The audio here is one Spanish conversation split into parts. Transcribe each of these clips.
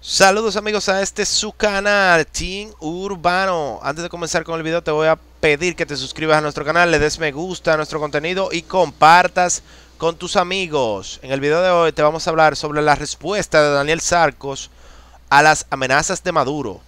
Saludos amigos a este su canal, Team Urbano. Antes de comenzar con el video te voy a pedir que te suscribas a nuestro canal, le des me gusta a nuestro contenido y compartas con tus amigos. En el video de hoy te vamos a hablar sobre la respuesta de Daniel Sarcos a las amenazas de Maduro.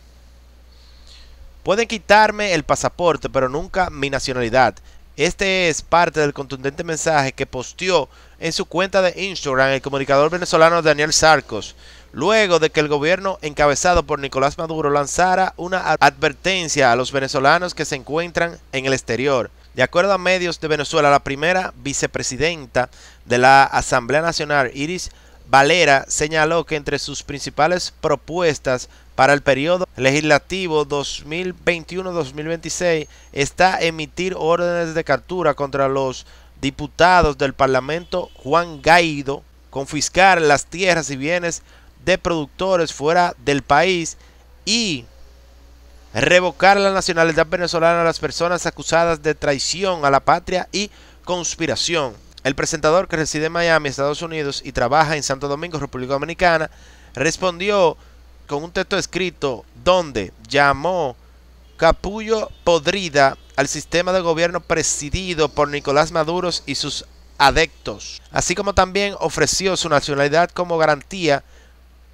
Pueden quitarme el pasaporte, pero nunca mi nacionalidad. Este es parte del contundente mensaje que posteó en su cuenta de Instagram el comunicador venezolano Daniel Sarcos luego de que el gobierno encabezado por Nicolás Maduro lanzara una advertencia a los venezolanos que se encuentran en el exterior. De acuerdo a medios de Venezuela, la primera vicepresidenta de la Asamblea Nacional, Iris Valera, señaló que entre sus principales propuestas para el periodo legislativo 2021-2026 está emitir órdenes de captura contra los diputados del Parlamento Juan Gaido, confiscar las tierras y bienes de productores fuera del país y revocar la nacionalidad venezolana a las personas acusadas de traición a la patria y conspiración. El presentador que reside en Miami, Estados Unidos, y trabaja en Santo Domingo, República Dominicana, respondió con un texto escrito donde llamó capullo podrida al sistema de gobierno presidido por Nicolás Maduro y sus adeptos, así como también ofreció su nacionalidad como garantía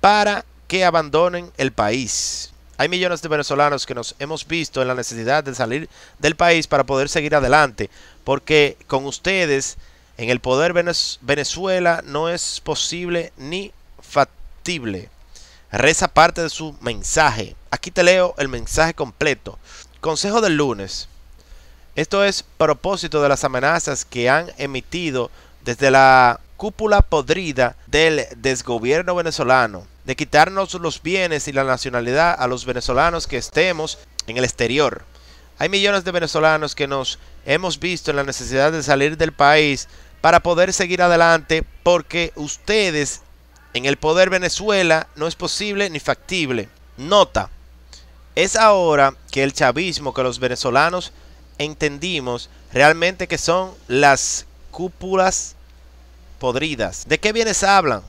para que abandonen el país. Hay millones de venezolanos que nos hemos visto en la necesidad de salir del país para poder seguir adelante, porque con ustedes en el poder Venezuela no es posible ni factible. Reza parte de su mensaje. Aquí te leo el mensaje completo. Consejo del lunes. Esto es propósito de las amenazas que han emitido desde la cúpula podrida del desgobierno venezolano, de quitarnos los bienes y la nacionalidad a los venezolanos que estemos en el exterior. Hay millones de venezolanos que nos hemos visto en la necesidad de salir del país para poder seguir adelante porque ustedes en el poder Venezuela no es posible ni factible. Nota, es ahora que el chavismo, que los venezolanos entendimos realmente que son las cúpulas podridas. ¿De qué bienes hablan?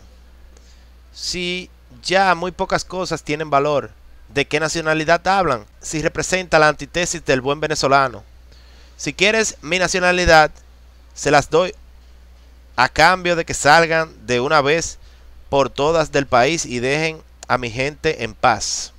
Si ya muy pocas cosas tienen valor, ¿de qué nacionalidad hablan? Si representa la antítesis del buen venezolano. Si quieres mi nacionalidad, se las doy a cambio de que salgan de una vez por todas del país y dejen a mi gente en paz.